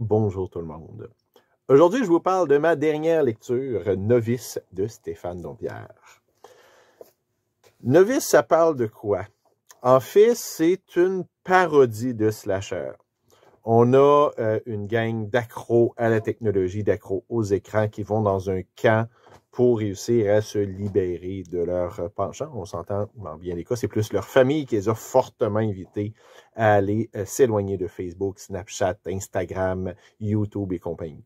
Bonjour tout le monde. Aujourd'hui, je vous parle de ma dernière lecture, Novice de Stéphane Dompierre. Novice, ça parle de quoi? En fait, c'est une parodie de slasher. On a euh, une gang d'accros à la technologie, d'accros aux écrans qui vont dans un camp pour réussir à se libérer de leurs penchant. On s'entend, dans bien des cas, c'est plus leur famille qui les a fortement invités à aller euh, s'éloigner de Facebook, Snapchat, Instagram, YouTube et compagnie.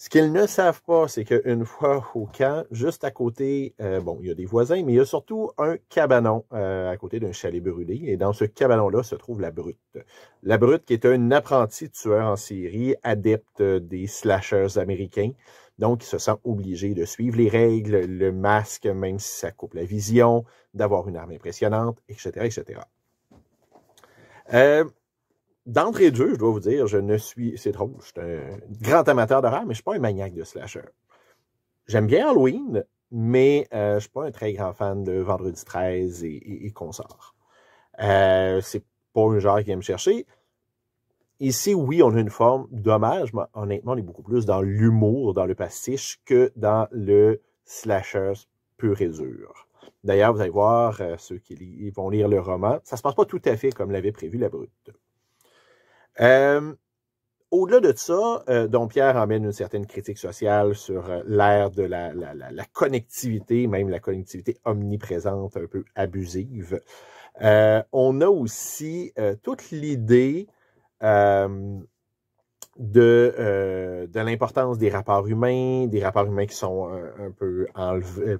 Ce qu'ils ne savent pas, c'est qu'une fois au camp, juste à côté, euh, bon, il y a des voisins, mais il y a surtout un cabanon euh, à côté d'un chalet brûlé. Et dans ce cabanon-là se trouve la Brute. La Brute qui est un apprenti tueur en série, adepte des slashers américains. Donc, il se sent obligé de suivre les règles, le masque, même si ça coupe la vision, d'avoir une arme impressionnante, etc., etc. Euh, d'entrée de jeu, je dois vous dire, je ne suis, c'est drôle, je suis un grand amateur d'horreur, mais je ne suis pas un maniaque de slasher. J'aime bien Halloween, mais euh, je ne suis pas un très grand fan de Vendredi 13 et, consorts. Euh, c'est pas un genre qui aime chercher. Ici, oui, on a une forme d'hommage, mais honnêtement, on est beaucoup plus dans l'humour, dans le pastiche, que dans le slasher pur et dur. D'ailleurs, vous allez voir, euh, ceux qui vont lire le roman, ça ne se passe pas tout à fait comme l'avait prévu la brute. Euh, au-delà de ça, euh, dont Pierre emmène une certaine critique sociale sur l'ère de la, connectivité, même la connectivité omniprésente, un peu abusive. on a aussi toute l'idée euh, de, euh, de l'importance des rapports humains, des rapports humains qui sont euh, un, peu enlevés,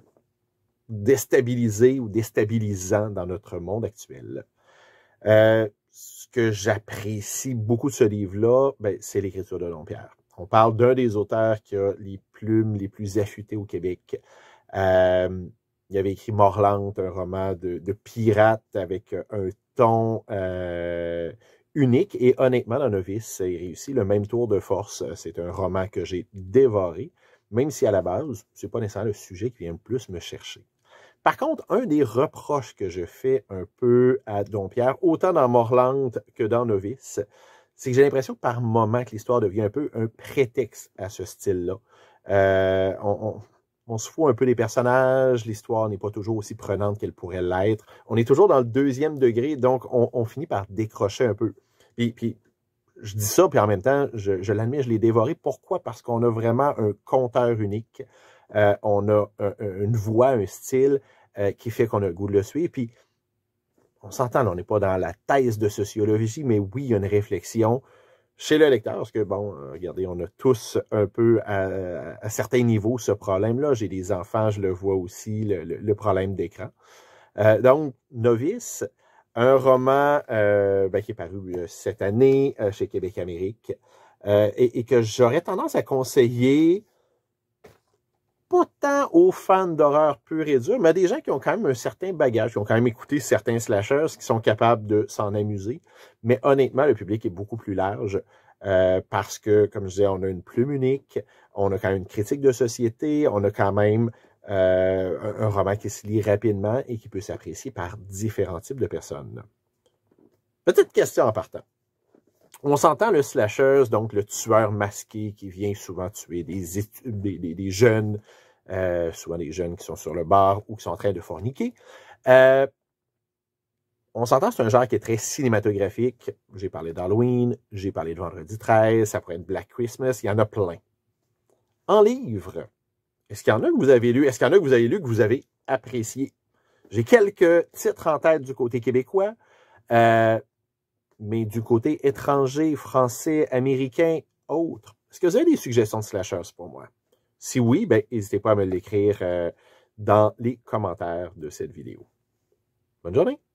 déstabilisés ou déstabilisants dans notre monde actuel. ce que j'apprécie beaucoup de ce livre-là, ben, c'est l'écriture de Dompierre. On parle d'un des auteurs qui a les plumes les plus affûtées au Québec. il avait écrit Morlante, un roman de, pirate avec un ton, unique et honnêtement, La Novice est réussi. Le même tour de force, euh, c'est un roman que j'ai dévoré, même si à la base, c'est pas nécessairement le sujet qui vient le plus me chercher. Par contre, un des reproches que je fais un peu à Dompierre, autant dans Morlande que dans Novice, c'est que j'ai l'impression par moment que l'histoire devient un peu un prétexte à ce style-là. Euh, on, se fout un peu des personnages, l'histoire n'est pas toujours aussi prenante qu'elle pourrait l'être. On est toujours dans le deuxième degré, donc on finit par décrocher un peu. Puis, puis je dis ça, puis en même temps, je, je l'admets, je l'ai dévoré. Pourquoi? Parce qu'on a vraiment un compteur unique. Euh, on a euh, une voix, un style euh, qui fait qu'on a le goût de le suivre. Puis, on s'entend, on n'est pas dans la thèse de sociologie, mais oui, il y a une réflexion chez le lecteur, parce que, bon, regardez, on a tous un peu à, certains niveaux ce problème-là. J'ai des enfants, je le vois aussi, le, problème d'écran. donc, novice, un roman euh, ben, qui est paru euh, cette année euh, chez Québec Amérique et, que j'aurais tendance à conseiller pas tant aux fans d'horreur pure et dure, mais à des gens qui ont quand même un certain bagage, qui ont quand même écouté certains slashers, qui sont capables de s'en amuser. Mais honnêtement, le public est beaucoup plus large parce que, comme je disais, on a une plume unique, on a quand même une critique de société, on a quand même euh, un, roman qui se lit rapidement et qui peut s'apprécier par différents types de personnes. Petite question en partant. On s'entend le slasher, donc le tueur masqué qui vient souvent tuer des, jeunes, euh, souvent des jeunes qui sont sur le bar ou qui sont en train de forniquer. Euh, on s'entend, c'est un genre qui est très cinématographique. J'ai parlé d'Halloween, j'ai parlé de Vendredi 13, ça pourrait être Black Christmas, il y en a plein. En livre, est-ce qu'il y en a que vous avez lu? Est-ce qu'il y en a que vous avez lu que vous avez apprécié? J'ai quelques titres en tête du côté québécois, euh, mais du côté étranger, français, américain, autre. Est-ce que vous avez des suggestions de slashers pour moi? Si oui, ben, n'hésitez pas à me l'écrire euh, dans les commentaires de cette vidéo. Bonne journée!